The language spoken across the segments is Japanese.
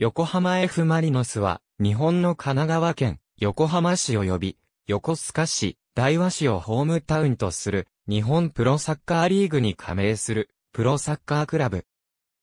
横浜 F マリノスは、日本の神奈川県、横浜市及び、横須賀市、大和市をホームタウンとする、日本プロサッカーリーグに加盟する、プロサッカークラブ。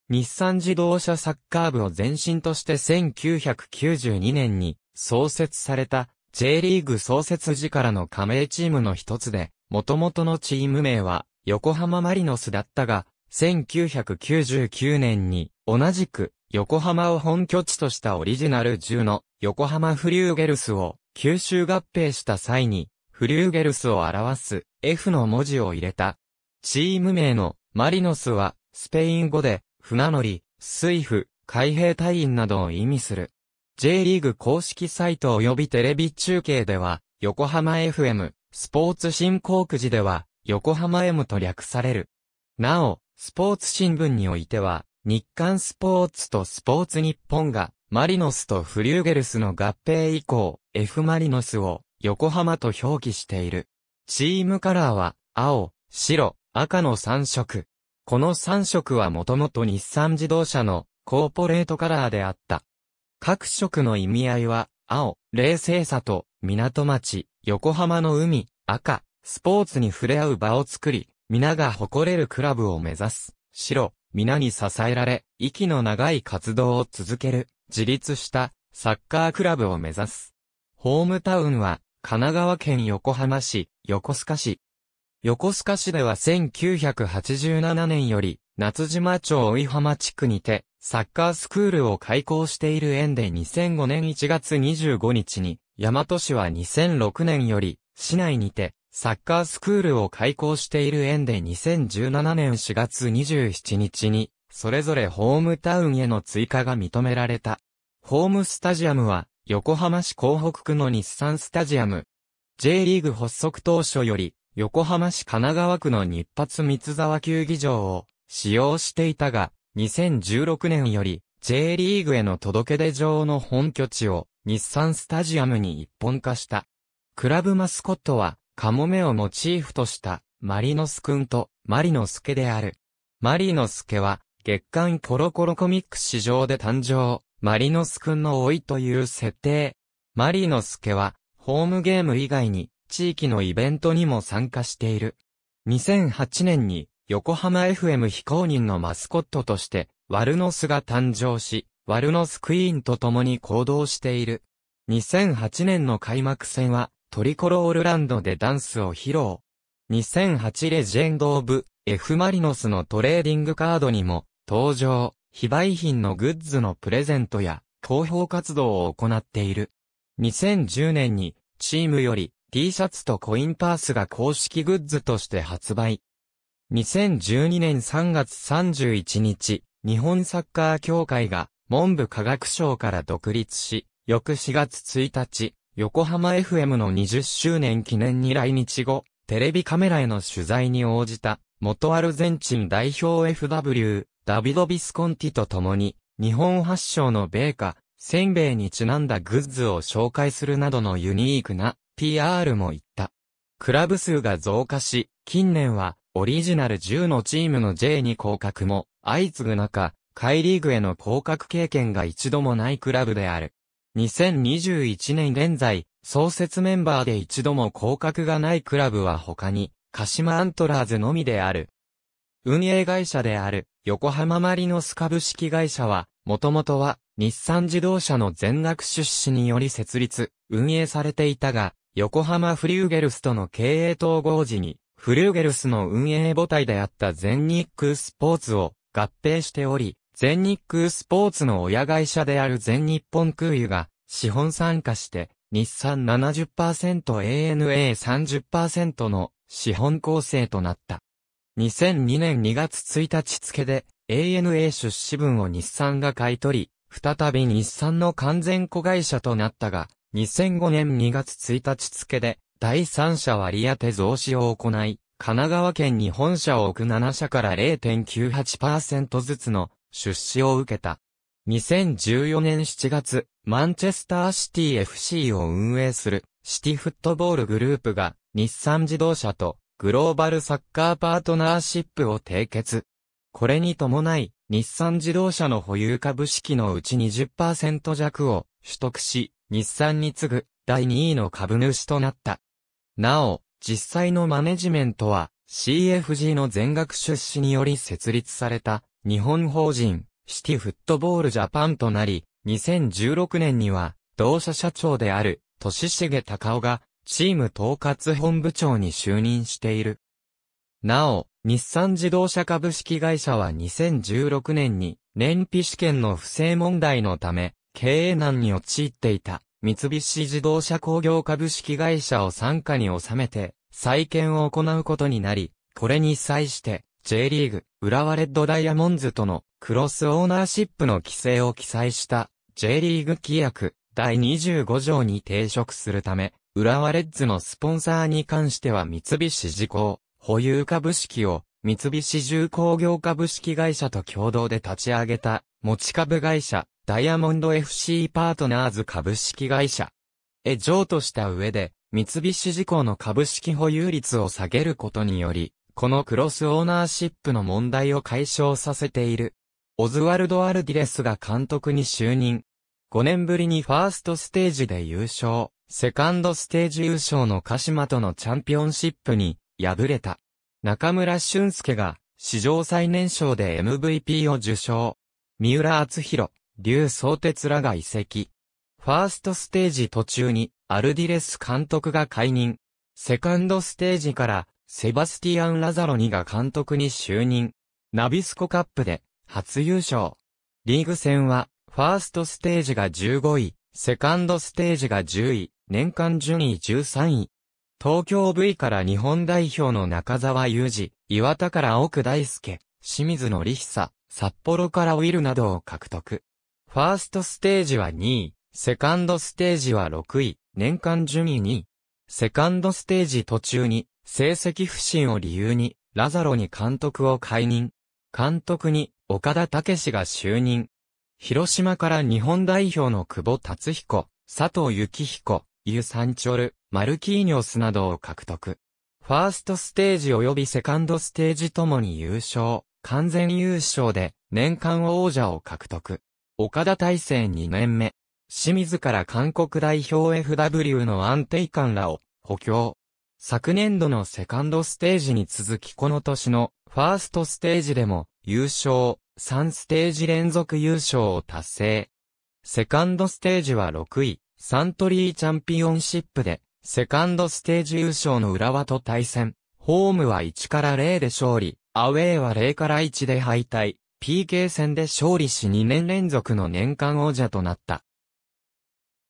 日産自動車サッカー部を前身として1992年に創設された J リーグ創設時からの加盟チームの一つで、元々のチーム名は横浜マリノスだったが、1999年に同じく横浜を本拠地としたオリジナル10の横浜フリューゲルスを吸収合併した際にフリューゲルスを表す F の文字を入れた。チーム名のマリノスはスペイン語で船乗り、水夫、海兵隊員などを意味する。J リーグ公式サイト及びテレビ中継では横浜 FM、スポーツ振興くじでは横浜 M と略される。なお、スポーツ新聞においては、日刊スポーツとスポーツ日本が、マリノスとフリューゲルスの合併以降、F マリノスを横浜と表記している。チームカラーは、青、白、赤の3色。この3色はもともと日産自動車のコーポレートカラーであった。各色の意味合いは、青、冷静さと、港町、横浜の海、赤、スポーツに触れ合う場を作り、皆が誇れるクラブを目指す。白、皆に支えられ、息の長い活動を続ける、自立したサッカークラブを目指す。ホームタウンは、神奈川県横浜市、横須賀市。横須賀市では1987年より、夏島町追浜地区にて、サッカースクールを開校している縁で2005年1月25日に、大和市は2006年より、市内にて、サッカースクールを開校している園で2017年4月27日に、それぞれホームタウンへの追加が認められた。ホームスタジアムは、横浜市港北区の日産スタジアム。J リーグ発足当初より、横浜市神奈川区の日発三沢球技場を使用していたが、2016年より J リーグへの届け出場の本拠地を日産スタジアムに一本化した。クラブマスコットはカモメをモチーフとしたマリノスくんとマリノスケである。マリノスケは月刊コロコロコミック史上で誕生、マリノスくんの老いという設定。マリノスケはホームゲーム以外に地域のイベントにも参加している。2008年に横浜 FM 非公認のマスコットとしてワルノスが誕生し、ワルノスクイーンと共に行動している。2008年の開幕戦はトリコロールランドでダンスを披露。2008レジェンド・オブ・ F・ マリノスのトレーディングカードにも登場、非売品のグッズのプレゼントや広報活動を行っている。2010年にチームより T シャツとコインパースが公式グッズとして発売。2012年3月31日、日本サッカー協会が文部科学省から独立し、翌4月1日、横浜 FM の20周年記念に来日後、テレビカメラへの取材に応じた、元アルゼンチン代表 FW、ダビド・ビスコンティと共に、日本発祥の米菓、せんべいにちなんだグッズを紹介するなどのユニークな PR も言った。クラブ数が増加し、近年はオリジナル10のチームの J に降格も相次ぐ中、カイリーグへの降格経験が一度もないクラブである。2021年現在、創設メンバーで一度も降格がないクラブは他に、鹿島アントラーズのみである。運営会社である、横浜マリノス株式会社は、もともとは、日産自動車の全額出資により設立、運営されていたが、横浜フリューゲルスとの経営統合時に、フリューゲルスの運営母体であった全日空スポーツを合併しており、全日空スポーツの親会社である全日本空輸が資本参加して日産 70%ANA30% の資本構成となった。2002年2月1日付で ANA 出資分を日産が買い取り、再び日産の完全子会社となったが、2005年2月1日付で第三者割当増資を行い、神奈川県に本社を置く7社から0.98%ずつの出資を受けた。2014年7月、マンチェスターシティ FC を運営するシティフットボールグループが日産自動車とグローバルサッカーパートナーシップを締結。これに伴い、日産自動車の保有株式のうち20%弱を取得し、日産に次ぐ第2位の株主となった。なお、実際のマネジメントは CFG の全額出資により設立された日本法人、シティフットボールジャパンとなり、2016年には、同社社長である、年重高夫が、チーム統括本部長に就任している。なお、日産自動車株式会社は2016年に、燃費試験の不正問題のため、経営難に陥っていた、三菱自動車工業株式会社を傘下に収めて、再建を行うことになり、これに際して、J リーグ、浦和レッドダイヤモンズとのクロスオーナーシップの規制を記載した J リーグ規約第25条に抵触するため、浦和レッズのスポンサーに関しては三菱事項、保有株式を三菱重工業株式会社と共同で立ち上げた持ち株会社ダイヤモンド FC パートナーズ株式会社へ譲渡した上で三菱事項の株式保有率を下げることによりこのクロスオーナーシップの問題を解消させている。オズワルド・アルディレスが監督に就任。5年ぶりにファーストステージで優勝、セカンドステージ優勝の鹿島とのチャンピオンシップに敗れた。中村俊介が史上最年少で MVP を受賞。三浦厚弘、劉宗哲らが移籍。ファーストステージ途中にアルディレス監督が解任。セカンドステージからセバスティアン・ラザロニが監督に就任。ナビスコカップで初優勝。リーグ戦は、ファーストステージが15位、セカンドステージが10位、年間順位13位。東京 V から日本代表の中澤裕二、岩田から奥大輔、清水のり久、札幌からウィルなどを獲得。ファーストステージは2位、セカンドステージは6位、年間順位2位。セカンドステージ途中に成績不振を理由に、ラザロに監督を解任。監督に、岡田武史が就任。広島から日本代表の久保達彦、佐藤幸彦、ユサンチョル、マルキーニョスなどを獲得。ファーストステージ及びセカンドステージともに優勝、完全優勝で年間王者を獲得。岡田大成2年目。清水から韓国代表 FW の安定感らを補強。昨年度のセカンドステージに続きこの年のファーストステージでも優勝、3ステージ連続優勝を達成。セカンドステージは6位、サントリーチャンピオンシップで、セカンドステージ優勝の浦和と対戦。ホームは1から0で勝利、アウェーは0から1で敗退、PK 戦で勝利し2年連続の年間王者となった。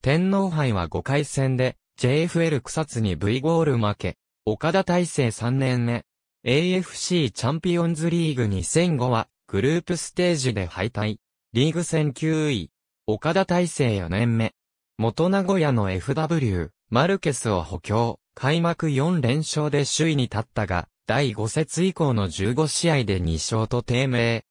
天皇杯は5回戦で、JFL 草津に V ゴール負け、岡田大成3年目、AFC チャンピオンズリーグ2005は、グループステージで敗退、リーグ戦9位、岡田大成4年目、元名古屋の FW、マルケスを補強、開幕4連勝で首位に立ったが、第5節以降の15試合で2勝と低迷。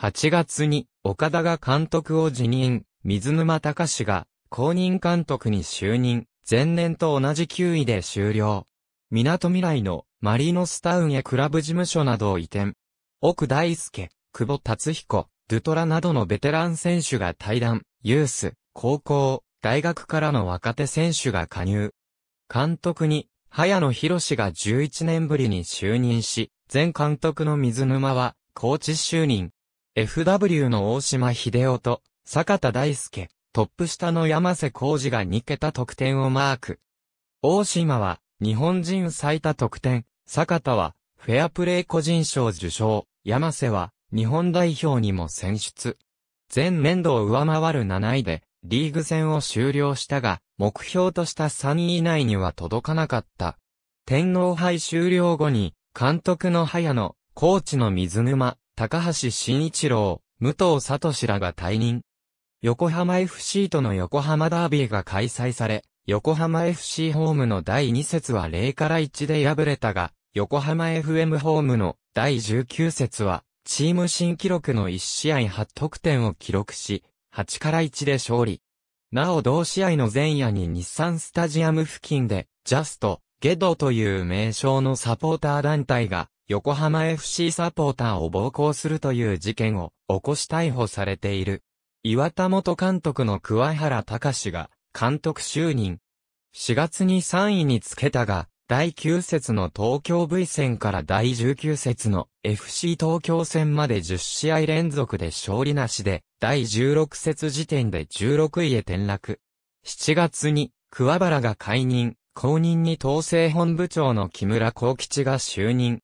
8月に、岡田が監督を辞任、水沼隆が、公認監督に就任。前年と同じ9位で終了。港未来のマリノスタウンへクラブ事務所などを移転。奥大輔、久保達彦、ドゥトラなどのベテラン選手が対談、ユース、高校、大学からの若手選手が加入。監督に、早野博が11年ぶりに就任し、前監督の水沼は、コーチ就任。FW の大島秀夫と、坂田大輔、トップ下の山瀬浩二が2桁得点をマーク。大島は日本人最多得点、坂田はフェアプレー個人賞受賞、山瀬は日本代表にも選出。前年度を上回る7位でリーグ戦を終了したが、目標とした3位以内には届かなかった。天皇杯終了後に、監督の早野、コーチの水沼、高橋慎一郎、武藤聡らが退任。横浜 FC との横浜ダービーが開催され、横浜 FC ホームの第2節は0から1で敗れたが、横浜 FM ホームの第19節は、チーム新記録の1試合8得点を記録し、8から1で勝利。なお同試合の前夜に日産スタジアム付近で、ジャスト、ゲドという名称のサポーター団体が、横浜 FC サポーターを暴行するという事件を起こし逮捕されている。岩田元監督の桑原隆が監督就任。4月に3位につけたが、第9節の東京 V 戦から第19節の FC 東京戦まで10試合連続で勝利なしで、第16節時点で16位へ転落。7月に、桑原が解任、後任に統制本部長の木村幸吉が就任。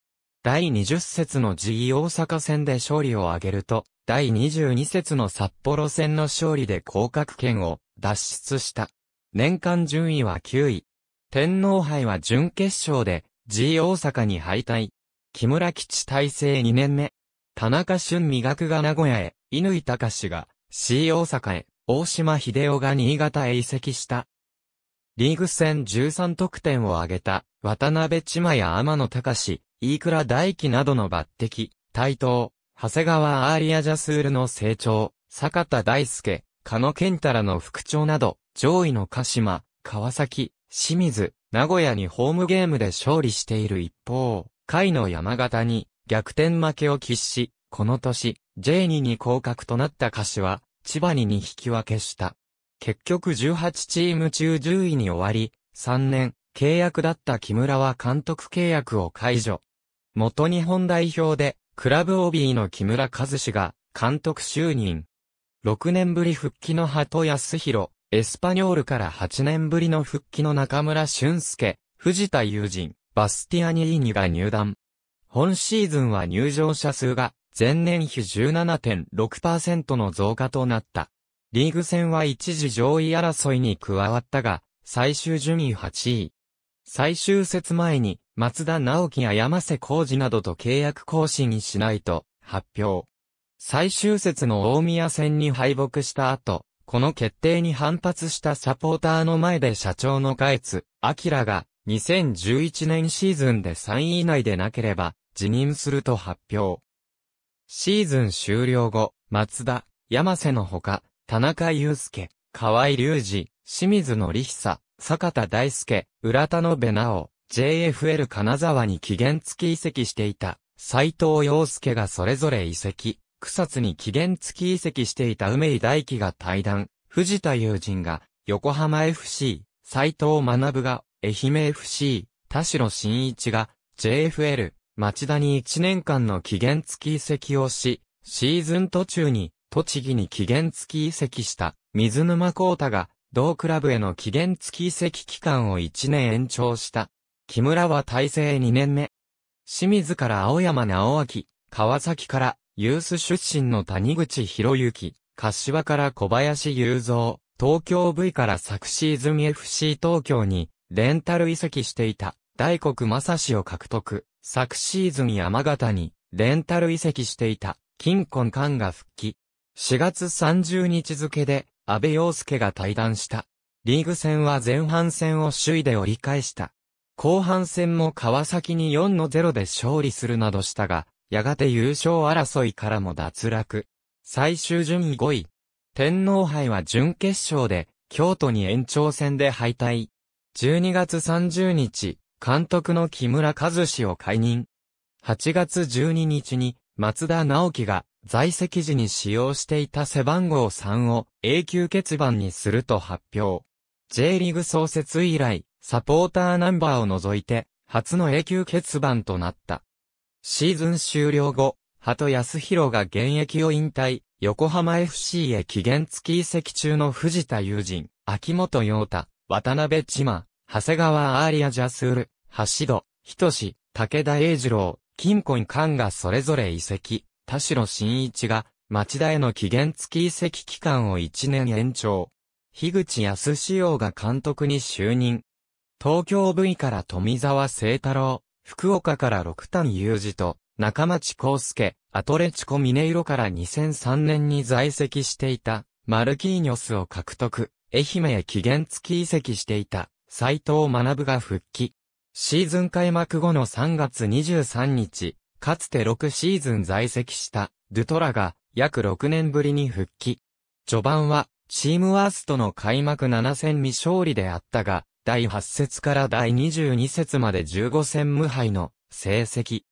第20節の G 大阪戦で勝利を挙げると、第22節の札幌戦の勝利で降格圏を脱出した。年間順位は9位。天皇杯は準決勝で G 大阪に敗退。木村基地体制2年目。田中俊美学が名古屋へ、井隆が C 大阪へ、大島秀夫が新潟へ移籍した。リーグ戦13得点を挙げた、渡辺千葉や天野隆飯倉大輝などの抜擢、台頭、長谷川アーリアジャスールの成長、坂田大輔、鹿野健太らの副長など、上位の鹿島、川崎、清水、名古屋にホームゲームで勝利している一方、下位の山形に逆転負けを喫し、この年、J2 に降格となったは、千葉に2引き分けした。結局18チーム中10位に終わり、3年、契約だった木村は監督契約を解除。元日本代表で、クラブ OB の木村和志が、監督就任。6年ぶり復帰の鳩康弘、エスパニョールから8年ぶりの復帰の中村俊介、藤田友人、バスティアニーニが入団。本シーズンは入場者数が前年比17.6%の増加となった。リーグ戦は一時上位争いに加わったが、最終順位8位。最終節前に松田直樹や山瀬浩二などと契約更新しないと発表。最終節の大宮戦に敗北した後、この決定に反発したサポーターの前で社長のガエツ、アキラが2011年シーズンで3位以内でなければ辞任すると発表。シーズン終了後、松田、山瀬のほか、田中祐介、河合隆二、清水の久、坂田大輔、浦田の部直、JFL 金沢に期限付き移籍していた、斎藤洋介がそれぞれ移籍、草津に期限付き移籍していた梅井大輝が対談、藤田友人が、横浜 FC、斎藤学が、愛媛 FC、田代真一が、JFL、町田に1年間の期限付き移籍をし、シーズン途中に、栃木に期限付き移籍した、水沼孝太が、同クラブへの期限付き移籍期間を1年延長した。木村は大成2年目。清水から青山直明、川崎からユース出身の谷口博之、柏から小林雄三、東京 V から昨シーズン FC 東京にレンタル移籍していた大黒正史を獲得。昨シーズン山形にレンタル移籍していた金婚館が復帰。4月30日付で安倍洋介が退団した。リーグ戦は前半戦を首位で折り返した。後半戦も川崎に4の0で勝利するなどしたが、やがて優勝争いからも脱落。最終順位5位。天皇杯は準決勝で、京都に延長戦で敗退。12月30日、監督の木村和志を解任。8月12日に、松田直樹が在籍時に使用していた背番号3を永久欠番にすると発表。J リーグ創設以来、サポーターナンバーを除いて、初の永久欠番となった。シーズン終了後、鳩康弘が現役を引退、横浜 FC へ期限付き移籍中の藤田友人、秋元陽太、渡辺千間、長谷川アーリア・ジャスール、橋戸、仁武田英二郎、金に官がそれぞれ移籍、田代真一が、町田への期限付き移籍期間を1年延長。樋口康志陽が監督に就任。東京 V から富沢聖太郎、福岡から六谷雄二と、中町康介、アトレチコミネイロから2003年に在籍していた、マルキーニョスを獲得、愛媛へ期限付き移籍していた、斎藤学が復帰。シーズン開幕後の3月23日、かつて6シーズン在籍した、ドゥトラが、約6年ぶりに復帰。序盤は、チームワーストの開幕7戦未勝利であったが、第8節から第22節まで15戦無敗の成績。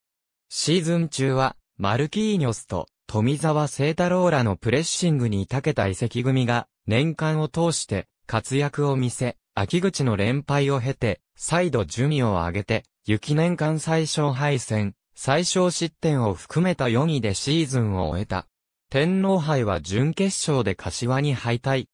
シーズン中は、マルキーニョスと富澤聖太郎らのプレッシングに長けた遺跡組が年間を通して活躍を見せ、秋口の連敗を経て、再度順位を上げて、雪年間最小敗戦、最小失点を含めた4位でシーズンを終えた。天皇杯は準決勝で柏に敗退。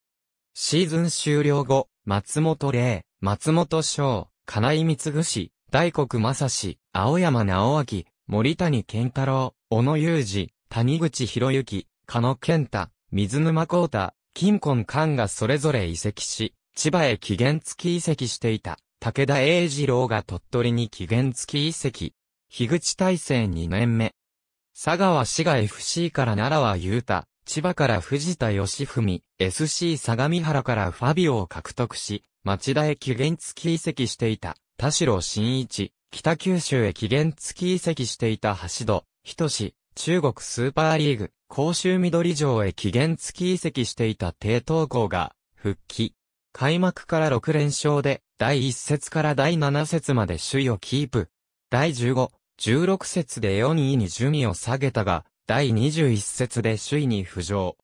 シーズン終了後、松本玲、松本翔、金井光氏、大黒正史、青山直明、森谷健太郎、小野雄二、谷口博之、加野健太、水沼幸太、金婚官がそれぞれ移籍し、千葉へ期限付き移籍していた、武田栄二郎が鳥取に期限付き移籍。樋口大成2年目。佐川氏が FC から奈良は雄太、千葉から藤田義文、SC 相模原からファビオを獲得し、町田へ期限付き移籍していた、田代新一、北九州へ期限付き移籍していた橋戸、人志、中国スーパーリーグ、甲州緑城へ期限付き移籍していた低東校が、復帰。開幕から6連勝で、第1節から第7節まで首位をキープ。第15、16節で4位に順位を下げたが、第21節で首位に浮上。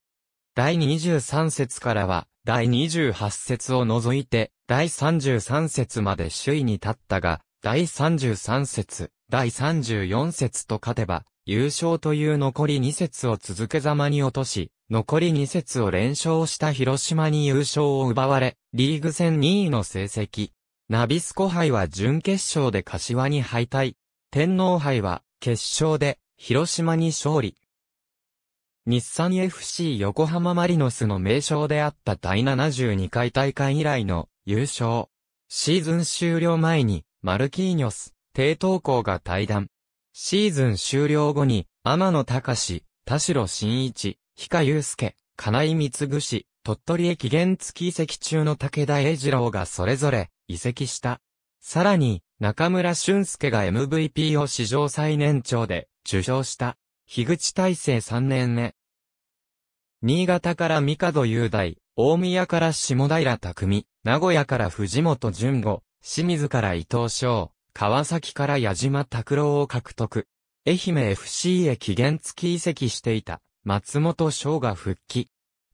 第23節からは、第28節を除いて、第33節まで首位に立ったが、第33節、第34節と勝てば、優勝という残り2節を続けざまに落とし、残り2節を連勝した広島に優勝を奪われ、リーグ戦2位の成績。ナビスコ杯は準決勝で柏に敗退。天皇杯は決勝で広島に勝利。日産 FC 横浜マリノスの名称であった第72回大会以来の優勝。シーズン終了前に、マルキーニョス、低投稿が対談。シーズン終了後に、天野隆、田代真一、氷川祐介、金井光氏、鳥取駅原付き移籍中の武田英二郎がそれぞれ移籍した。さらに、中村俊介が MVP を史上最年長で受賞した。樋口大成3年目。新潟から三角雄大、大宮から下平匠、名古屋から藤本淳吾、清水から伊藤翔、川崎から矢島拓郎を獲得。愛媛 FC へ期限付き移籍していた松本翔が復帰。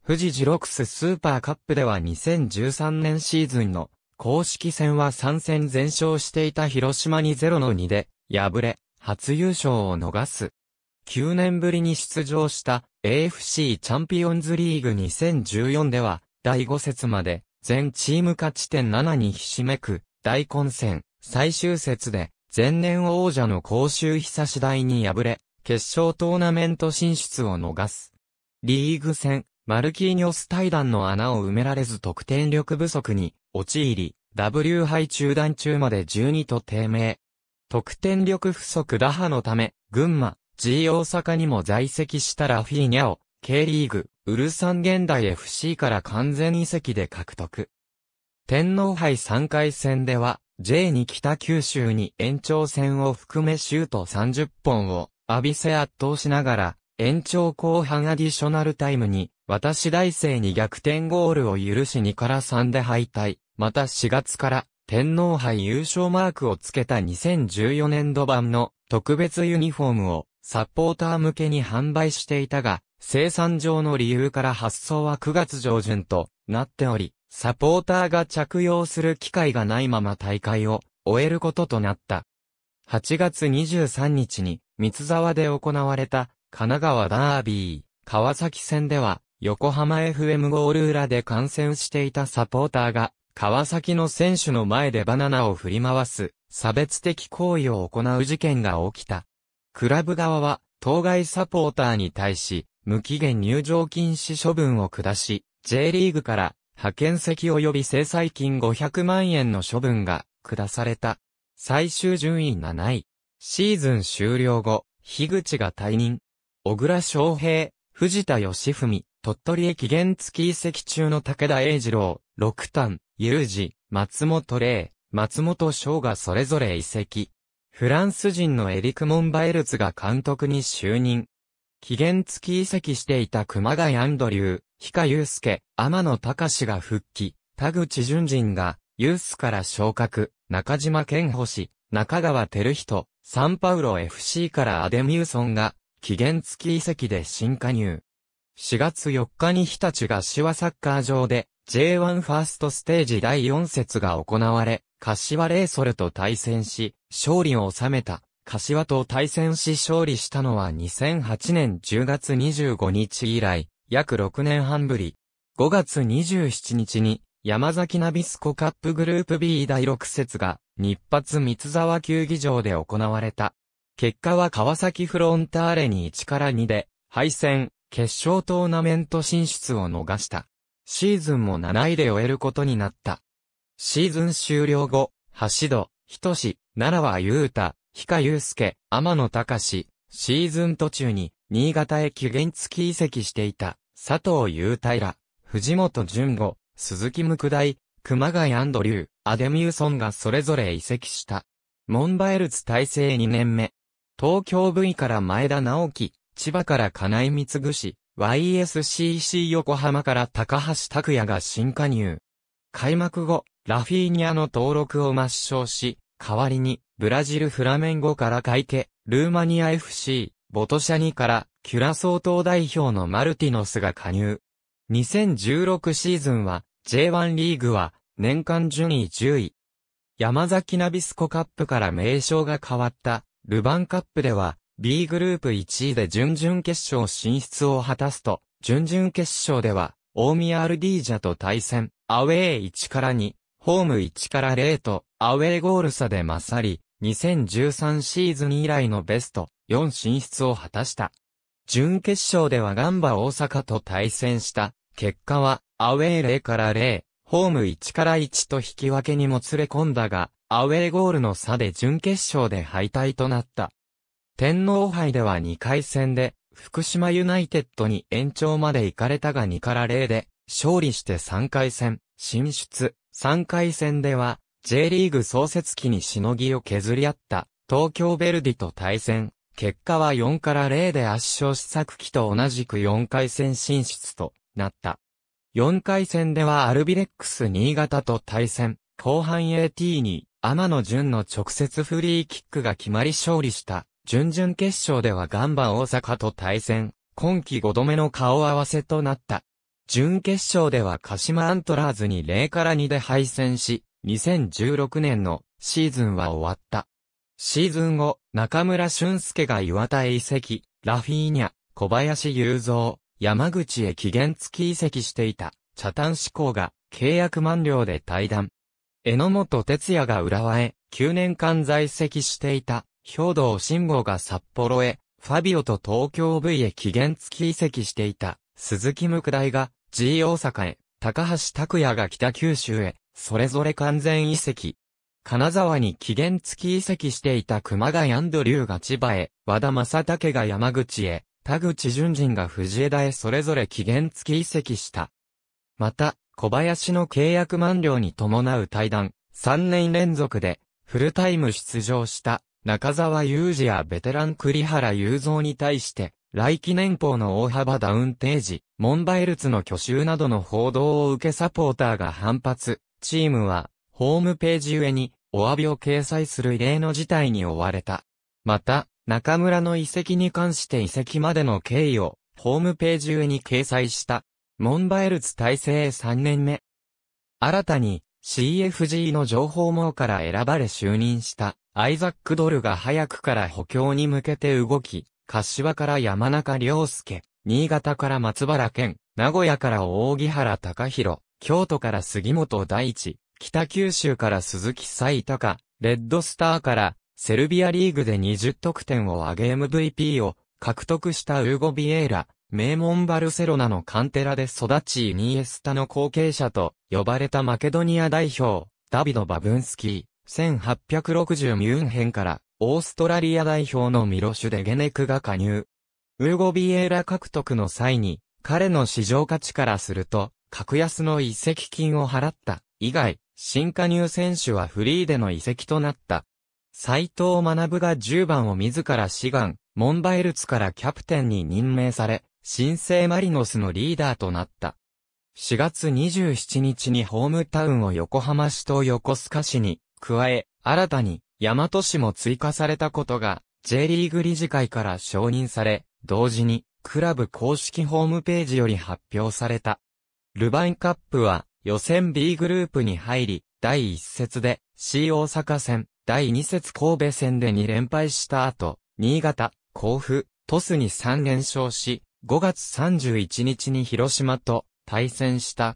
富士ジロクススーパーカップでは2013年シーズンの公式戦は3戦全勝していた広島に0の2で敗れ、初優勝を逃す。9年ぶりに出場した AFC チャンピオンズリーグ2014では、第5節まで全チーム勝ち点7にひしめく大混戦最終節で前年王者の甲州久次第に敗れ、決勝トーナメント進出を逃す。リーグ戦、マルキーニョス対談の穴を埋められず得点力不足に陥り、W 杯中断中まで12と低迷。得点力不足打破のため、群馬、G 大阪にも在籍したラフィーニャを、K リーグ、ウルサン現代 FC から完全移籍で獲得。天皇杯3回戦では、j に北九州に延長戦を含めシュート30本を浴びせ圧倒しながら、延長後半アディショナルタイムに、私大生に逆転ゴールを許し2から3で敗退。また4月から、天皇杯優勝マークをつけた2014年度版の特別ユニフォームをサポーター向けに販売していたが、生産上の理由から発送は9月上旬となっており、サポーターが着用する機会がないまま大会を終えることとなった。8月23日に三沢で行われた神奈川ダービー川崎戦では横浜 FM ゴール裏で観戦していたサポーターが川崎の選手の前でバナナを振り回す、差別的行為を行う事件が起きた。クラブ側は、当該サポーターに対し、無期限入場禁止処分を下し、J リーグから、派遣席及び制裁金500万円の処分が、下された。最終順位7位。シーズン終了後、樋口が退任。小倉昌平、藤田義文、鳥取駅原付き移籍中の武田英二郎、六丹、有事、松本霊、松本翔がそれぞれ移籍。フランス人のエリク・モンバエルツが監督に就任。期限付き移籍していた熊谷アンドリュー、ヒカユースケ、天野隆が復帰、田口淳人が、ユースから昇格、中島健保氏、中川照人、サンパウロ FC からアデミューソンが、期限付き移籍で新加入。4月4日に日立が手話サッカー場で、J1 ファーストステージ第4節が行われ、柏レイソルと対戦し、勝利を収めた。柏と対戦し勝利したのは2008年10月25日以来、約6年半ぶり。5月27日に、山崎ナビスコカップグループ B 第6節が、日発三沢球技場で行われた。結果は川崎フロンターレに1から2で、敗戦、決勝トーナメント進出を逃した。シーズンも7位で終えることになった。シーズン終了後、橋戸、人志、奈良は雄太、氷川祐介、天野隆史、シーズン途中に、新潟へ期限付き移籍していた、佐藤雄太ら、藤本淳吾、鈴木無九大、熊谷アンドリュー、アデミューソンがそれぞれ移籍した。モンバエルツ体制2年目。東京部位から前田直樹、千葉から金井光ぐし、YSCC 横浜から高橋拓也が新加入。開幕後、ラフィーニャの登録を抹消し、代わりに、ブラジルフラメンゴから会計、ルーマニア FC、ボトシャニから、キュラ総統代表のマルティノスが加入。2016シーズンは、J1 リーグは、年間順位10位。山崎ナビスコカップから名称が変わった、ルヴァンカップでは、B グループ1位で準々決勝進出を果たすと、準々決勝では、大宮アルディージャと対戦、アウェー1から2、ホーム1から0と、アウェーゴール差で勝り、2013シーズン以来のベスト4進出を果たした。準決勝ではガンバ大阪と対戦した。結果は、アウェー0から0、ホーム1から1と引き分けにもつれ込んだが、アウェーゴールの差で準決勝で敗退となった。天皇杯では2回戦で、福島ユナイテッドに延長まで行かれたが2から0で、勝利して3回戦、進出。3回戦では、J リーグ創設期にしのぎを削り合った、東京ベルディと対戦。結果は4から0で圧勝試作期と同じく4回戦進出となった。4回戦ではアルビレックス新潟と対戦、後半 AT に天野純の直接フリーキックが決まり勝利した。準々決勝ではガンバ大阪と対戦、今季5度目の顔合わせとなった。準決勝では鹿島アントラーズに0から2で敗戦し、2016年のシーズンは終わった。シーズン後、中村俊介が岩田へ移籍、ラフィーニャ、小林雄三、山口へ期限付き移籍していた、茶炭志向が契約満了で退団。榎本哲也が浦和へ9年間在籍していた兵道慎吾が札幌へ、ファビオと東京 V へ期限付き移籍していた、鈴木無大が G 大阪へ、高橋拓也が北九州へ、それぞれ完全移籍。金沢に期限付き移籍していた熊谷アンドリューが千葉へ、和田正武が山口へ、田口淳人が藤枝へそれぞれ期限付き移籍した。また、小林の契約満了に伴う対談、3年連続で、フルタイム出場した中澤裕二やベテラン栗原雄三に対して、来期年俸の大幅ダウン提示、モンバイルツの挙手などの報道を受けサポーターが反発、チームは、ホームページ上に、お詫びを掲載する異例の事態に追われた。また、中村の遺跡に関して遺跡までの経緯を、ホームページ上に掲載した。モンバイルツ体制3年目。新たに、CFG の情報網から選ばれ就任した、アイザック・ドルが早くから補強に向けて動き、柏から山中良介、新潟から松原健、名古屋から大木原隆弘、京都から杉本大地、北九州から鈴木最高、レッドスターからセルビアリーグで20得点を挙げ MVP を獲得したウーゴ・ビエーラ、名門バルセロナのカンテラで育ちイニエスタの後継者と呼ばれたマケドニア代表、ダビド・バブンスキー。1860ミュンヘンからオーストラリア代表のミロシュ・デゲネクが加入。ウーゴ・ビエーラ獲得の際に彼の市場価値からすると格安の移籍金を払った以外新加入選手はフリーでの移籍となった。斎藤学が10番を自ら志願、モンバイルツからキャプテンに任命され、新生マリノスのリーダーとなった。4月27日にホームタウンを横浜市と横須賀市に加え、新たに、大和市も追加されたことが、J リーグ理事会から承認され、同時に、クラブ公式ホームページより発表された。ルヴァンカップは、予選 B グループに入り、第1節で、C 大阪戦、第2節神戸戦で2連敗した後、新潟、甲府、鳥栖に3連勝し、5月31日に広島と対戦した。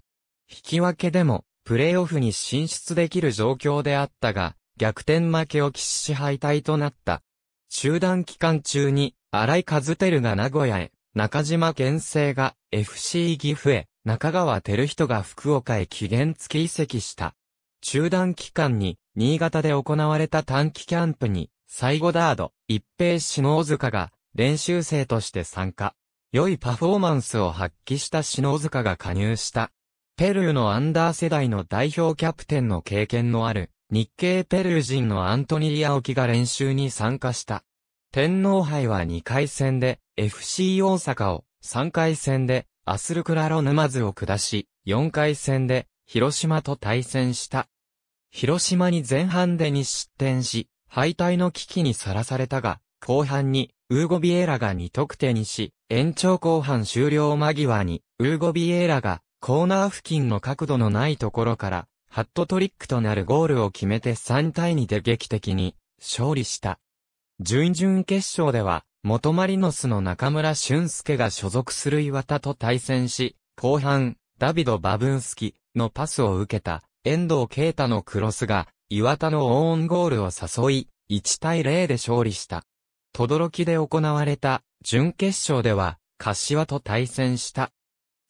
引き分けでもプレーオフに進出できる状況であったが、逆転負けを喫し敗退となった。中断期間中に、荒井和照が名古屋へ、中島健生が FC 岐阜へ、中川照人が福岡へ期限付き移籍した。中断期間に、新潟で行われた短期キャンプに、最後ダード、一平篠塚が、練習生として参加。良いパフォーマンスを発揮した篠塚が加入した。ペルーのアンダー世代の代表キャプテンの経験のある、日系ペルー人のアントニリアオキが練習に参加した。天皇杯は2回戦で、FC 大阪を、3回戦で、アスルクラロ沼津を下し、4回戦で、広島と対戦した。広島に前半で2失点し、敗退の危機にさらされたが、後半に、ウーゴビエラが2得点にし、延長後半終了間際に、ウーゴビエラが、コーナー付近の角度のないところから、ハットトリックとなるゴールを決めて3対2で劇的に勝利した。準々決勝では、元マリノスの中村俊介が所属する岩田と対戦し、後半、ダビド・バブンスキのパスを受けた遠藤啓太のクロスが岩田のオーンゴールを誘い、1対0で勝利した。とどろきで行われた準決勝では、柏と対戦した。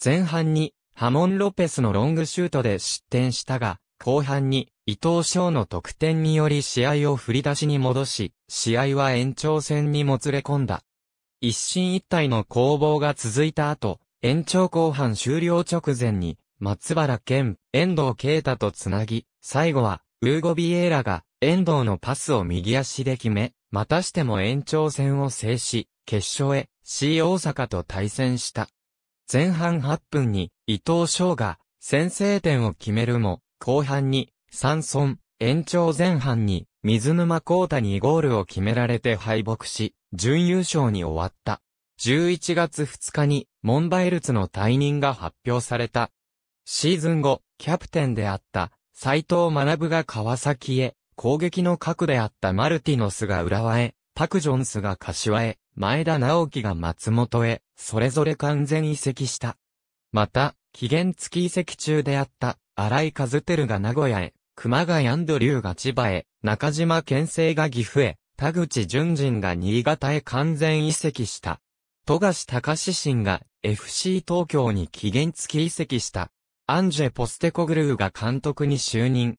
前半にハモン・ロペスのロングシュートで失点したが、後半に伊藤翔の得点により試合を振り出しに戻し、試合は延長戦にもつれ込んだ。一進一退の攻防が続いた後、延長後半終了直前に、松原健、遠藤啓太とつなぎ、最後は、ウーゴビエーラが、遠藤のパスを右足で決め、またしても延長戦を制し、決勝へ、C 大阪と対戦した。前半8分に、伊藤翔が先制点を決めるも、後半に、三村、延長前半に、水沼孝太にゴールを決められて敗北し、準優勝に終わった。11月2日に、モンバイルツの退任が発表された。シーズン後、キャプテンであった、斎藤学が川崎へ、攻撃の核であったマルティノスが浦和へ、パクジョンスが柏へ、前田直樹が松本へ、それぞれ完全移籍した。また、期限付き移籍中であった荒井和照が名古屋へ、熊谷アンドリューが千葉へ、中島県生が岐阜へ、田口淳人が新潟へ完全移籍した。富樫隆信が FC 東京に期限付き移籍した。アンジェ・ポステコグルーが監督に就任。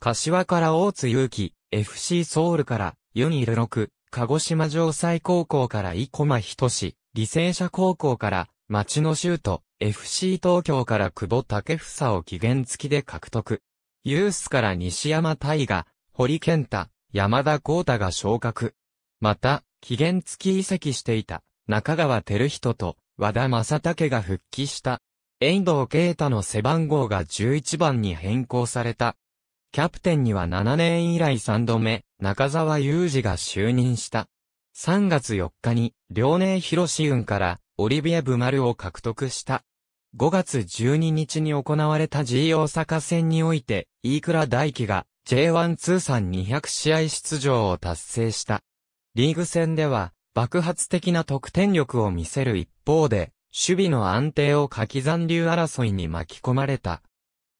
柏から大津祐希、FC ソウルからユニル6、鹿児島城西高校から生駒仁志、履正社高校から町ュート、FC 東京から久保建房を期限付きで獲得。ユースから西山大河、堀健太、山田光太が昇格。また、期限付き移籍していた中川照人と和田正武が復帰した。遠藤啓太の背番号が11番に変更された。キャプテンには7年以来3度目、中澤雄二が就任した。3月4日に、遼寧広志雲から、オリビエ・ブマルを獲得した。5月12日に行われた G 大阪戦において、飯倉大輝が J1 通算200試合出場を達成した。リーグ戦では、爆発的な得点力を見せる一方で、守備の安定を書き残留争いに巻き込まれた。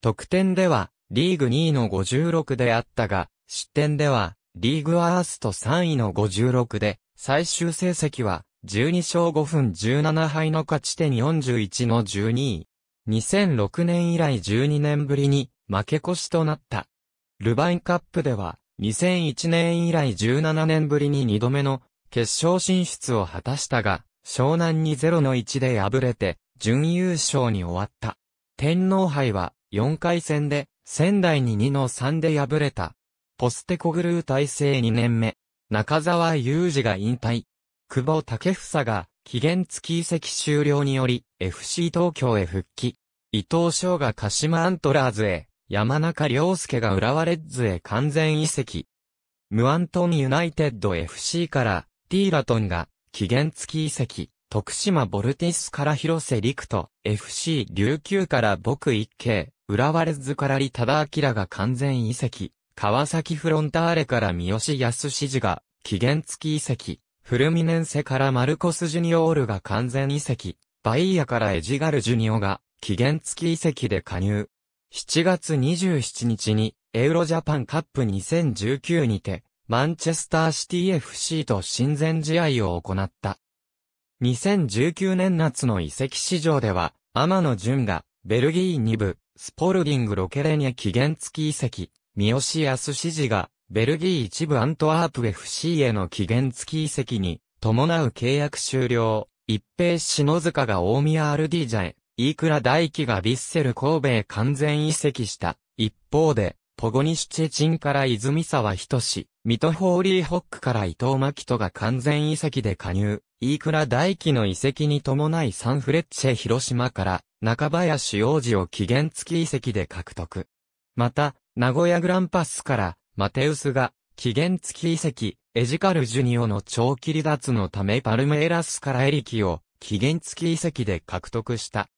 得点では、リーグ2位の56であったが、失点では、リーグアースト3位の56で、最終成績は、12勝5分17敗の勝ち点41の12位。2006年以来12年ぶりに負け越しとなった。ルヴァンカップでは2001年以来17年ぶりに2度目の決勝進出を果たしたが、湘南に0の1で敗れて準優勝に終わった。天皇杯は4回戦で仙台に2の3で敗れた。ポステコグルー体制2年目。中澤雄二が引退。久保武房が、期限付き移籍終了により、FC 東京へ復帰。伊藤翔が鹿島アントラーズへ、山中良介が浦和レッズへ完全移籍。ムアントンユナイテッド FC から、ティーラトンが、期限付き移籍。徳島ボルティスから広瀬陸と、FC 琉球から僕一系、浦和レッズからリタダキラが完全移籍、川崎フロンターレから三好康史が、期限付き移籍、フルミネンセからマルコス・ジュニオールが完全移籍、バイヤからエジガル・ジュニオが期限付き移籍で加入。7月27日にエウロジャパンカップ2019にて、マンチェスターシティ FC と親善試合を行った。2019年夏の移籍市場では、天野潤が、ベルギー2部、スポルディングロケレニャ期限付き移籍、三好康史が、ベルギー一部アントワープ FC への期限付き移籍に、伴う契約終了、一平篠塚が大宮アルディージャへ、クラ大輝がヴィッセル神戸へ完全移籍した。一方で、ポゴニシチェチンから泉沢仁志、ミトホーリーホックから伊藤真希人が完全移籍で加入、イークラ大輝の移籍に伴いサンフレッチェ広島から中林洋二を期限付き移籍で獲得。また、名古屋グランパスからマテウスが、期限付き移籍、エジカルジュニオの長期離脱のためパルメエラスからエリキを、期限付き移籍で獲得した。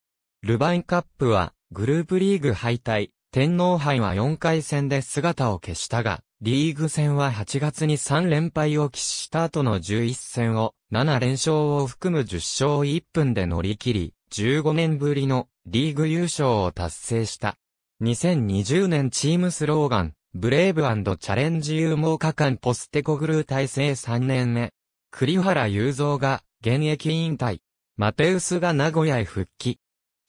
ルヴァインカップは、グループリーグ敗退、天皇杯は4回戦で姿を消したが、リーグ戦は8月に3連敗を喫した後の11戦を7連勝を含む10勝1分で乗り切り、15年ぶりのリーグ優勝を達成した。2020年チームスローガン、ブレイブチャレンジ有毛果間ポステコグルー体制3年目。栗原雄三が現役引退。マテウスが名古屋へ復帰。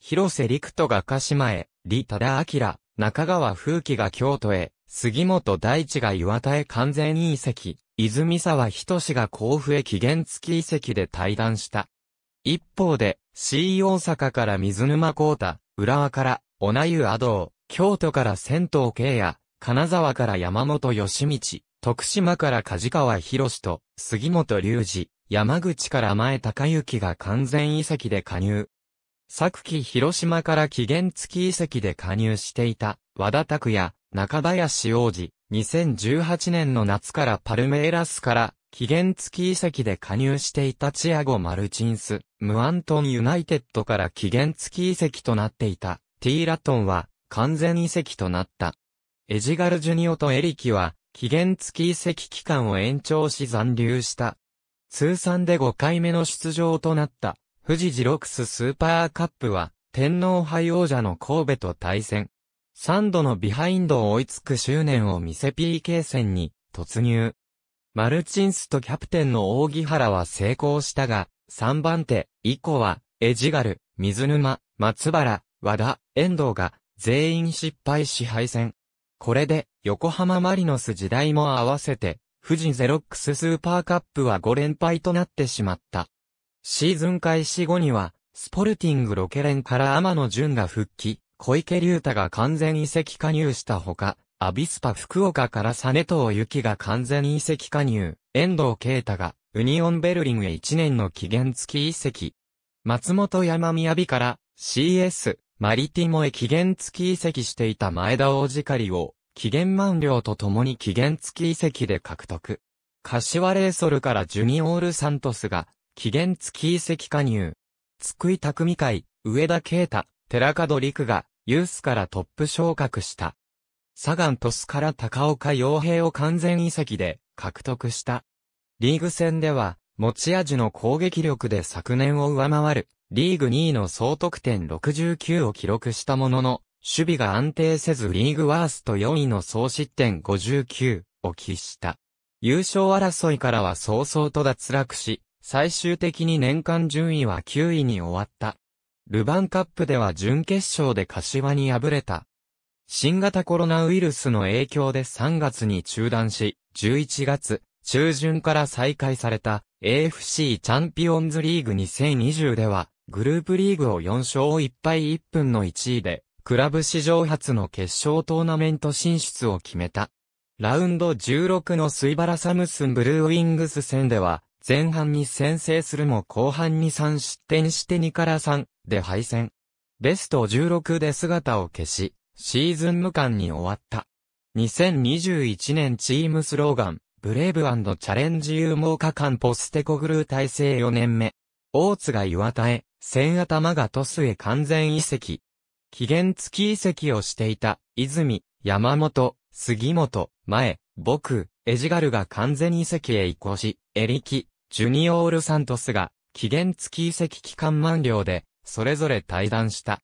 広瀬陸斗が鹿島へ、李忠明、中川風紀が京都へ、杉本大地が岩田へ完全移籍。泉沢仁が甲府へ期限付き移籍で対談した。一方で、C 大阪から水沼孝太、浦和から、小名湯阿道、京都から銭湯慶也、金沢から山本義道、徳島から梶川博士と、杉本隆二、山口から前高幸が完全遺跡で加入。昨季広島から期限付き遺跡で加入していた、和田拓也、中林王子、2018年の夏からパルメイラスから、期限付き遺跡で加入していたチアゴ・マルチンス、ムアントン・ユナイテッドから期限付き遺跡となっていた、ティーラトンは、完全遺跡となった。エジガル・ジュニオとエリキは、期限付き移籍期間を延長し残留した。通算で5回目の出場となった、富士ジロクススーパーカップは、天皇杯王者の神戸と対戦。3度のビハインドを追いつく執念を見せ PK 戦に突入。マルチンスとキャプテンの扇原は成功したが、3番手、以降は、エジガル、水沼、松原、和田、遠藤が、全員失敗し敗戦。これで、横浜マリノス時代も合わせて、富士ゼロックススーパーカップは5連敗となってしまった。シーズン開始後には、スポルティングロケレンから天野淳が復帰、小池隆太が完全移籍加入したほか、アビスパ福岡から実ウユキが完全移籍加入、遠藤啓太がユニオンベルリンへ1年の期限付き移籍。松本山雅美から CS マリティモへ期限付き移籍していた前田王子狩りを、期限満了とともに期限付き移籍で獲得。柏レイソルからジュニオールサントスが、期限付き移籍加入。津久井匠会、上田啓太、寺門陸が、ユースからトップ昇格した。サガントスから高岡洋平を完全移籍で獲得した。リーグ戦では持ち味の攻撃力で昨年を上回るリーグ2位の総得点69を記録したものの、守備が安定せずリーグワースト4位の総失点59を喫した。優勝争いからは早々と脱落し、最終的に年間順位は9位に終わった。ルヴァンカップでは準決勝で柏に敗れた。新型コロナウイルスの影響で3月に中断し、11月中旬から再開された AFC チャンピオンズリーグ2020ではグループリーグを4勝1敗1分の1位で、クラブ史上初の決勝トーナメント進出を決めた。ラウンド16のスイバラサムスンブルーウィングス戦では、前半に先制するも後半に3失点して2から3で敗戦。ベスト16で姿を消し、シーズン無冠に終わった。2021年チームスローガン、ブレイブチャレンジ有毛化間ポステコグルー体制4年目。大津が岩田へ、千頭がトスへ完全移籍。期限付き移籍をしていた、泉、山本、杉本、前、僕、エジガルが完全移籍へ移行し、エリキ、ジュニオールサントスが、期限付き移籍期間満了で、それぞれ退団した。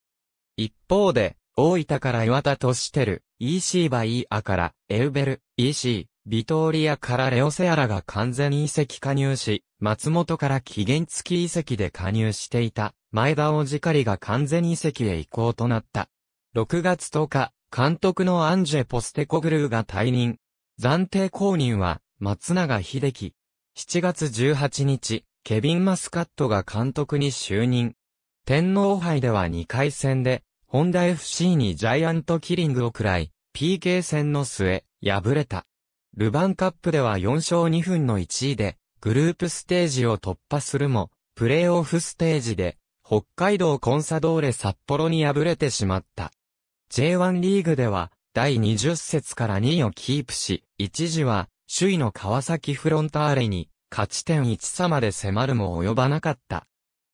一方で、大分から岩田としてる、EC バイーアから、エウベル、EC、ビトーリアからレオセアラが完全移籍加入し、松本から期限付き移籍で加入していた、前田王子狩りが完全移籍へ移行となった。6月10日、監督のアンジェ・ポステコグルーが退任。暫定公認は、松永秀樹。7月18日、ケビン・マスカットが監督に就任。天皇杯では2回戦で、ホンダ FC にジャイアントキリングを喰らい、PK 戦の末、敗れた。ルヴァンカップでは4勝2分の1位で、グループステージを突破するも、プレーオフステージで、北海道コンサドーレ札幌に敗れてしまった。J1 リーグでは、第20節から2位をキープし、一時は、首位の川崎フロンターレに、勝ち点1差まで迫るも及ばなかった。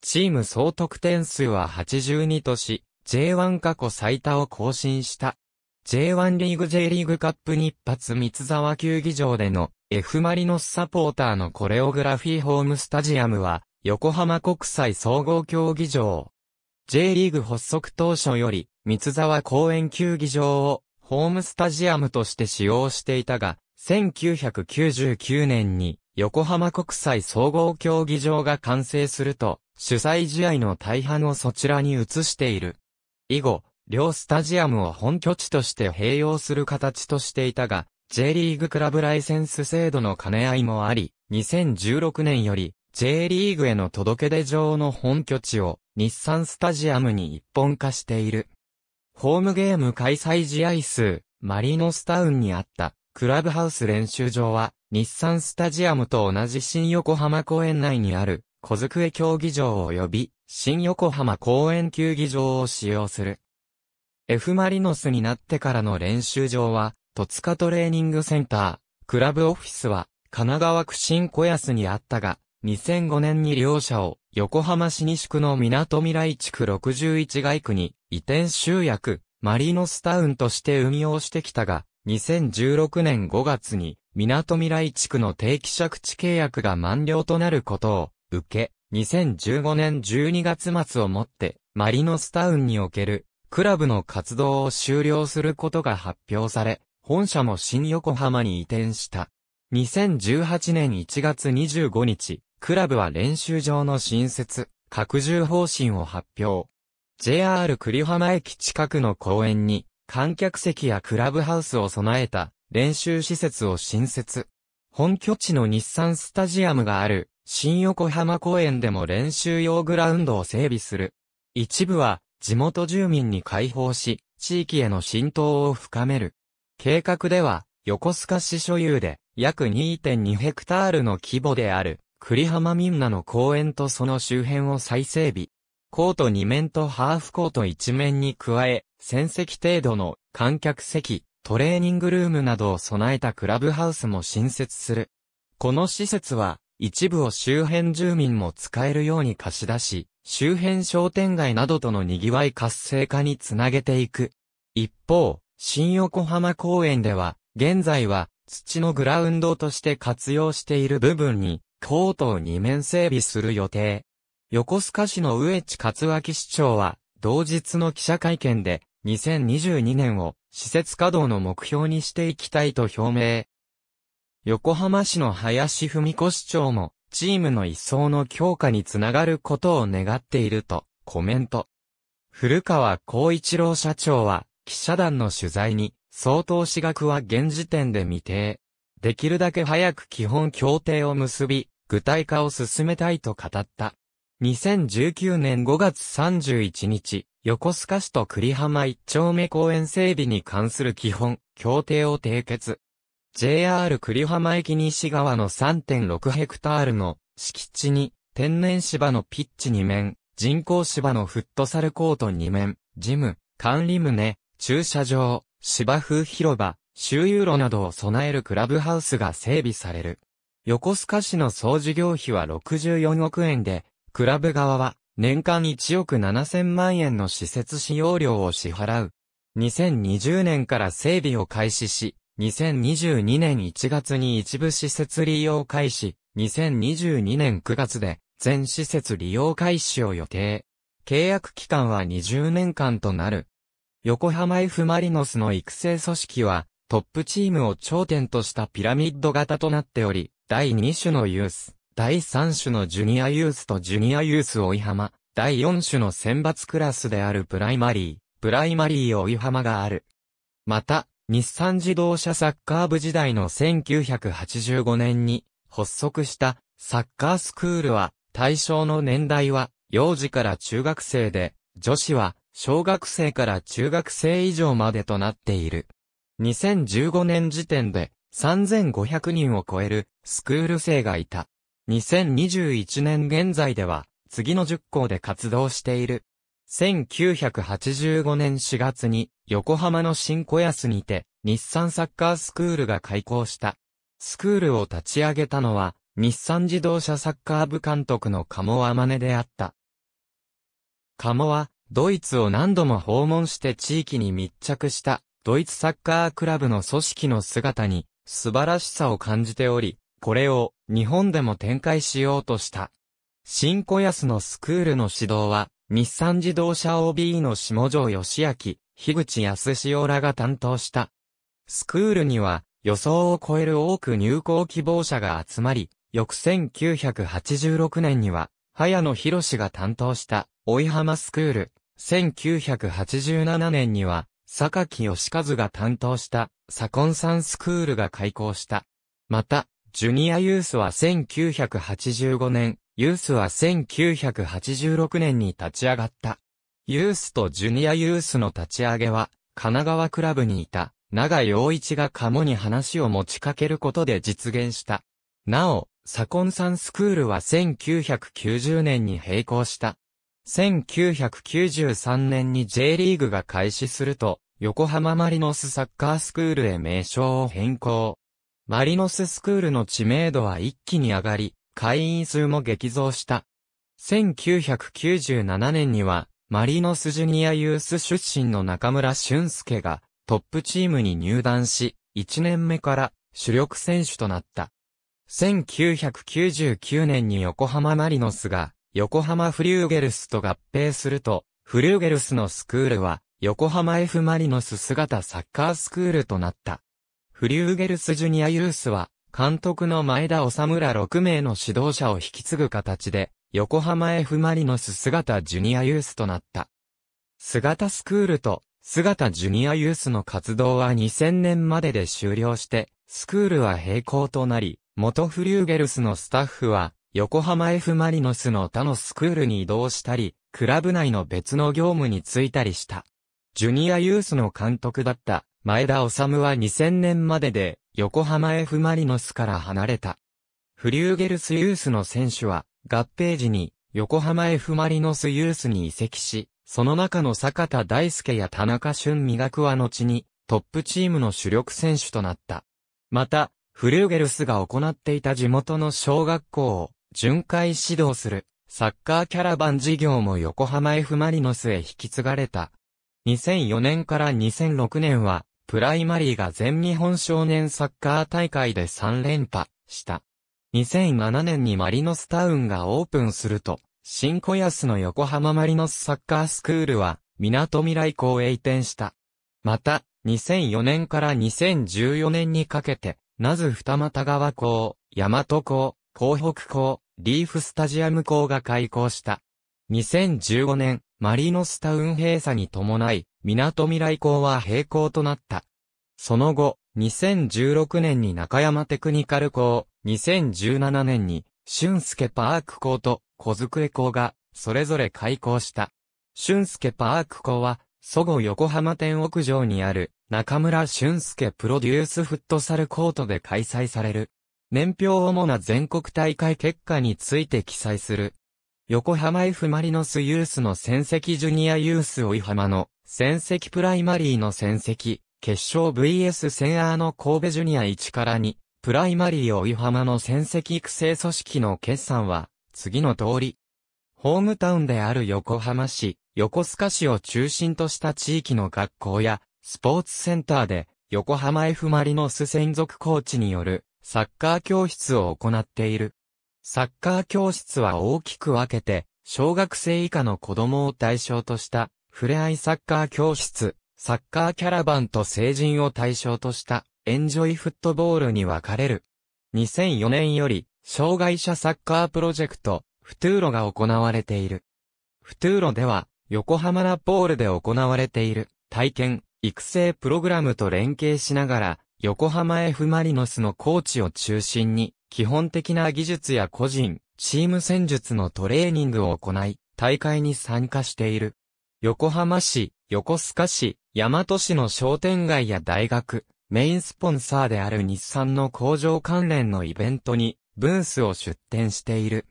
チーム総得点数は82とし、J1 過去最多を更新した。J1 リーグ J リーグカップ日発三沢球技場での F マリノスサポーターのコレオグラフィーホームスタジアムは横浜国際総合競技場。J リーグ発足当初より三沢公園球技場をホームスタジアムとして使用していたが、1999年に横浜国際総合競技場が完成すると主催試合の大半をそちらに移している。以後、両スタジアムを本拠地として併用する形としていたが、J リーグクラブライセンス制度の兼ね合いもあり、2016年より J リーグへの届け出場の本拠地を日産スタジアムに一本化している。ホームゲーム開催試合数、マリノスタウンにあったクラブハウス練習場は日産スタジアムと同じ新横浜公園内にある小机競技場及び新横浜公園球技場を使用する。F マリノスになってからの練習場は、戸塚トレーニングセンター、クラブオフィスは、神奈川区新小安にあったが、2005年に両社を、横浜市西区の港未来地区61街区に、移転集約、マリノスタウンとして運用してきたが、2016年5月に、港未来地区の定期借地契約が満了となることを、受け、2015年12月末をもって、マリノスタウンにおけるクラブの活動を終了することが発表され、本社も新横浜に移転した。2018年1月25日、クラブは練習場の新設、拡充方針を発表。JR 栗浜駅近くの公園に、観客席やクラブハウスを備えた練習施設を新設。本拠地の日産スタジアムがある新横浜公園でも練習用グラウンドを整備する。一部は地元住民に開放し、地域への浸透を深める。計画では、横須賀市所有で、約2.2ヘクタールの規模である、栗浜民奈の公園とその周辺を再整備。コート2面とハーフコート1面に加え、1000席程度の観客席、トレーニングルームなどを備えたクラブハウスも新設する。この施設は、一部を周辺住民も使えるように貸し出し、周辺商店街などとの賑わい活性化につなげていく。一方、新横浜公園では、現在は土のグラウンドとして活用している部分に、コートを2面整備する予定。横須賀市の上地勝明市長は、同日の記者会見で、2022年を施設稼働の目標にしていきたいと表明。横浜市の林文子市長も、チームの一層の強化につながることを願っていると、コメント。古川光一郎社長は、記者団の取材に、相当資格は現時点で未定。できるだけ早く基本協定を結び、具体化を進めたいと語った。2019年5月31日、横須賀市と栗浜一丁目公園整備に関する基本、協定を締結。JR 栗浜駅西側の3.6ヘクタールの敷地に、天然芝のピッチ2面、人工芝のフットサルコート2面、ジム、管理棟、駐車場、芝生広場、周遊路などを備えるクラブハウスが整備される。横須賀市の総事業費は64億円で、クラブ側は年間1億7000万円の施設使用料を支払う。2020年から整備を開始し、2022年1月に一部施設利用開始、2022年9月で全施設利用開始を予定。契約期間は20年間となる。横浜 F マリノスの育成組織は、トップチームを頂点としたピラミッド型となっており、第2種のユース、第3種のジュニアユースとジュニアユース追い浜、第4種の選抜クラスであるプライマリー、プライマリー追い浜がある。また、日産自動車サッカー部時代の1985年に発足したサッカースクールは対象の年代は幼児から中学生で女子は小学生から中学生以上までとなっている。2015年時点で3500人を超えるスクール生がいた。2021年現在では次の10校で活動している。1985年4月に横浜の新小安にて、日産サッカースクールが開校した。スクールを立ち上げたのは、日産自動車サッカー部監督の鴨天音であった。鴨は、ドイツを何度も訪問して地域に密着した、ドイツサッカークラブの組織の姿に、素晴らしさを感じており、これを日本でも展開しようとした。新小安のスクールの指導は、日産自動車 OB の下条義明、樋口康潮らが担当した。スクールには予想を超える多く入校希望者が集まり、翌1986年には、早野博士が担当した追い浜スクール、1987年には、坂木義和が担当した左近サンスクールが開校した。また、ジュニアユースは1985年、ユースは1986年に立ち上がった。ユースとジュニアユースの立ち上げは、神奈川クラブにいた、長洋一がカモに話を持ちかけることで実現した。なお、サコンサンスクールは1990年に閉校した。1993年に J リーグが開始すると、横浜マリノスサッカースクールへ名称を変更。マリノススクールの知名度は一気に上がり、会員数も激増した。1997年には、マリノスジュニアユース出身の中村俊介がトップチームに入団し、1年目から主力選手となった。1999年に横浜マリノスが横浜フリューゲルスと合併すると、フリューゲルスのスクールは横浜 F マリノス姿サッカースクールとなった。フリューゲルスジュニアユースは監督の前田治ら6名の指導者を引き継ぐ形で、横浜 F マリノス姿ジュニアユースとなった。姿スクールと姿ジュニアユースの活動は2000年までで終了して、スクールは閉校となり、元フリューゲルスのスタッフは、横浜 F マリノスの他のスクールに移動したり、クラブ内の別の業務に就いたりした。ジュニアユースの監督だった前田治は2000年までで横浜 F・ マリノスから離れた。フリューゲルスユースの選手は、合併時に横浜 F・ マリノスユースに移籍し、その中の坂田大輔や田中俊磨くは後にトップチームの主力選手となった。また、フリューゲルスが行っていた地元の小学校を巡回指導するサッカーキャラバン事業も横浜 F・ マリノスへ引き継がれた。2004年から2006年はプライマリーが全日本少年サッカー大会で3連覇した。2007年にマリノスタウンがオープンすると、新小安の横浜マリノスサッカースクールは、港未来校へ移転した。また、2004年から2014年にかけて、なず二俣川校、大和校、港北校、リーフスタジアム校が開校した。2015年、マリノスタウン閉鎖に伴い、港未来港は閉港となった。その後、2016年に中山テクニカル港、2017年に俊介パーク港と小机港がそれぞれ開港した。俊介パーク港は、祖母横浜店屋上にある中村俊介プロデュースフットサルコートで開催される。年表主な全国大会結果について記載する。横浜 F マリノスユースの戦績ジュニアユース追浜の戦績プライマリーの戦績、決勝 VS 戦アーの神戸ジュニア1から2、プライマリー追い浜の戦績育成組織の決算は、次の通り。ホームタウンである横浜市、横須賀市を中心とした地域の学校や、スポーツセンターで、横浜 F マリノス専属コーチによる、サッカー教室を行っている。サッカー教室は大きく分けて、小学生以下の子供を対象とした、触れ合いサッカー教室、サッカーキャラバンと成人を対象としたエンジョイフットボールに分かれる。2004年より障害者サッカープロジェクト、フトゥーロが行われている。フトゥーロでは横浜ラポールで行われている体験、育成プログラムと連携しながら横浜 F マリノスのコーチを中心に基本的な技術や個人、チーム戦術のトレーニングを行い、大会に参加している。横浜市、横須賀市、大和市の商店街や大学、メインスポンサーである日産の工場関連のイベントに、ブースを出展している。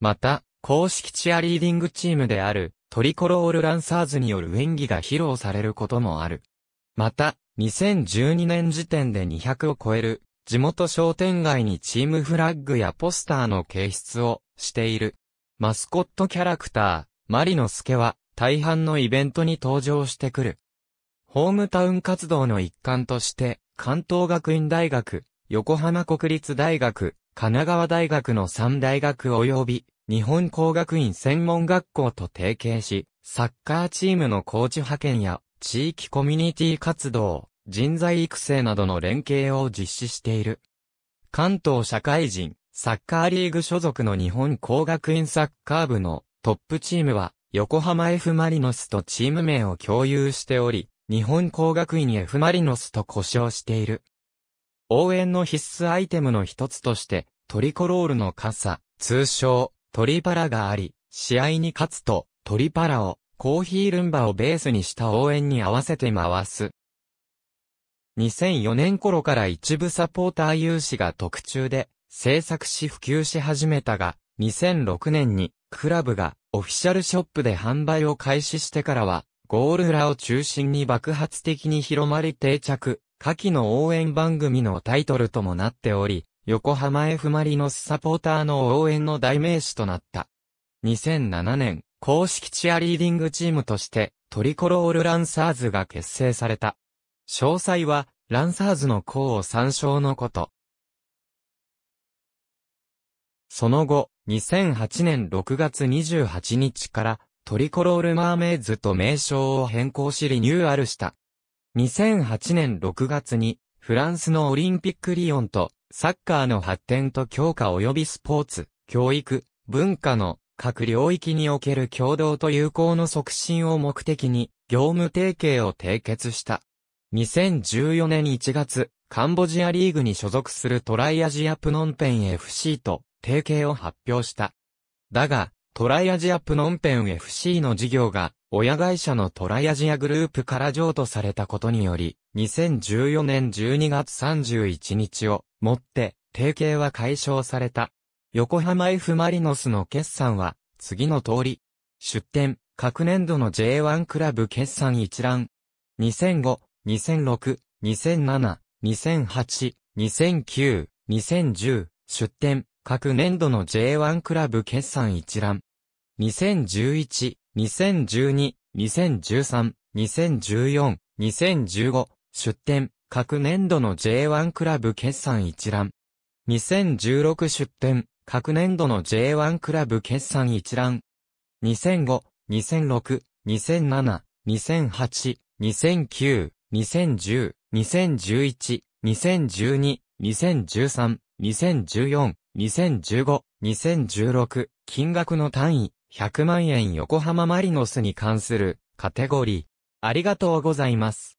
また、公式チアリーディングチームである、トリコロールランサーズによる演技が披露されることもある。また、2012年時点で200を超える、地元商店街にチームフラッグやポスターの掲出をしている。マスコットキャラクター、マリノスケは、大半のイベントに登場してくる。ホームタウン活動の一環として、関東学院大学、横浜国立大学、神奈川大学の3大学及び、日本工学院専門学校と提携し、サッカーチームのコーチ派遣や、地域コミュニティ活動、人材育成などの連携を実施している。関東社会人、サッカーリーグ所属の日本工学院サッカー部のトップチームは、横浜 F マリノスとチーム名を共有しており、日本工学院 F マリノスと呼称している。応援の必須アイテムの一つとして、トリコロールの傘、通称、トリパラがあり、試合に勝つと、トリパラを、コーヒールンバをベースにした応援に合わせて回す。2004年頃から一部サポーター有志が特注で、制作し普及し始めたが、2006年にクラブがオフィシャルショップで販売を開始してからは、ゴール裏を中心に爆発的に広まり定着、下記の応援番組のタイトルともなっており、横浜 F・ マリノスサポーターの応援の代名詞となった。2007年、公式チアリーディングチームとして、トリコロールランサーズが結成された。詳細は、ランサーズの項を参照のこと。その後、2008年6月28日からトリコロールマーメイズと名称を変更しリニューアルした。2008年6月にフランスのオリンピックリオンとサッカーの発展と強化及びスポーツ、教育、文化の各領域における共同と友好の促進を目的に業務提携を締結した。2014年1月、カンボジアリーグに所属するトライアジアプノンペン FC と提携を発表した。だが、トライアジアプノンペン FC の事業が、親会社のトライアジアグループから譲渡されたことにより、2014年12月31日をもって、提携は解消された。横浜 F マリノスの決算は、次の通り。出展、各年度の J1 クラブ決算一覧。2005、2006、2007、2008、2009、2010、出展、各年度の J1 クラブ決算一覧。2011、2012、2013、2014、2015、出展、各年度の J1 クラブ決算一覧。2016出展、各年度の J1 クラブ決算一覧。2005、2006、2007、2008、2009、2010、2011、2012、2013、2014、2015-2016金額の単位100万円横浜マリノスに関するカテゴリー。ありがとうございます。